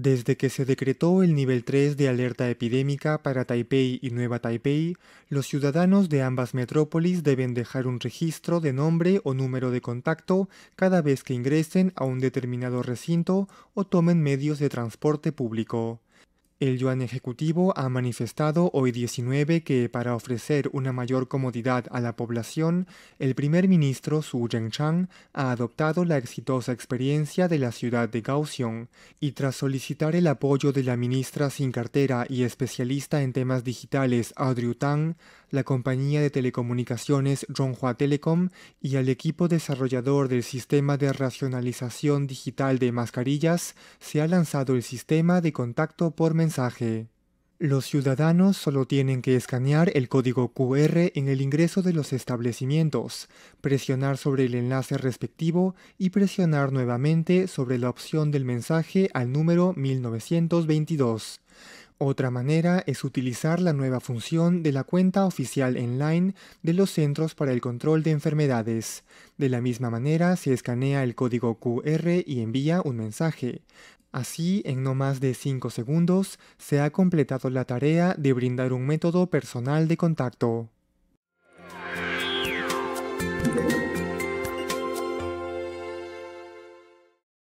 Desde que se decretó el nivel 3 de alerta epidémica para Taipei y Nueva Taipei, los ciudadanos de ambas metrópolis deben dejar un registro de nombre o número de contacto cada vez que ingresen a un determinado recinto o tomen medios de transporte público. El yuan ejecutivo ha manifestado hoy 19 que para ofrecer una mayor comodidad a la población, el primer ministro Su Zhengchang ha adoptado la exitosa experiencia de la ciudad de Kaohsiung y tras solicitar el apoyo de la ministra sin cartera y especialista en temas digitales Audrey Tang, la compañía de telecomunicaciones Zhonghua Telecom y al equipo desarrollador del sistema de racionalización digital de mascarillas, se ha lanzado el sistema de contacto por los ciudadanos solo tienen que escanear el código QR en el ingreso de los establecimientos, presionar sobre el enlace respectivo y presionar nuevamente sobre la opción del mensaje al número 1922. Otra manera es utilizar la nueva función de la cuenta oficial online de los Centros para el Control de Enfermedades. De la misma manera se escanea el código QR y envía un mensaje. Así, en no más de 5 segundos, se ha completado la tarea de brindar un método personal de contacto.